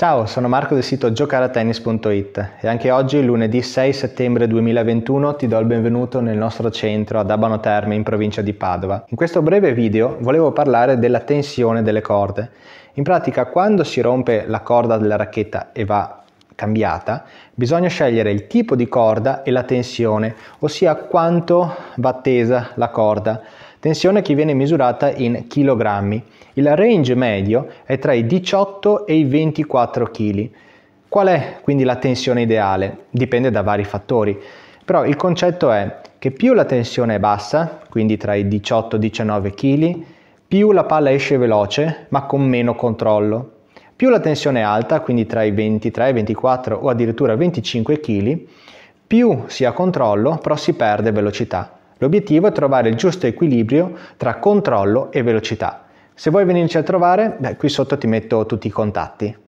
Ciao, sono Marco del sito giocaratennis.it e anche oggi, lunedì 6 settembre 2021, ti do il benvenuto nel nostro centro ad Abano Terme in provincia di Padova. In questo breve video volevo parlare della tensione delle corde. In pratica, quando si rompe la corda della racchetta e va cambiata, bisogna scegliere il tipo di corda e la tensione, ossia quanto va tesa la corda tensione che viene misurata in chilogrammi. Il range medio è tra i 18 e i 24 kg. Qual è quindi la tensione ideale? Dipende da vari fattori, però il concetto è che più la tensione è bassa, quindi tra i 18 e i 19 kg, più la palla esce veloce ma con meno controllo. Più la tensione è alta, quindi tra i 23, 24 o addirittura 25 kg, più si ha controllo, però si perde velocità. L'obiettivo è trovare il giusto equilibrio tra controllo e velocità. Se vuoi venirci a trovare, beh, qui sotto ti metto tutti i contatti.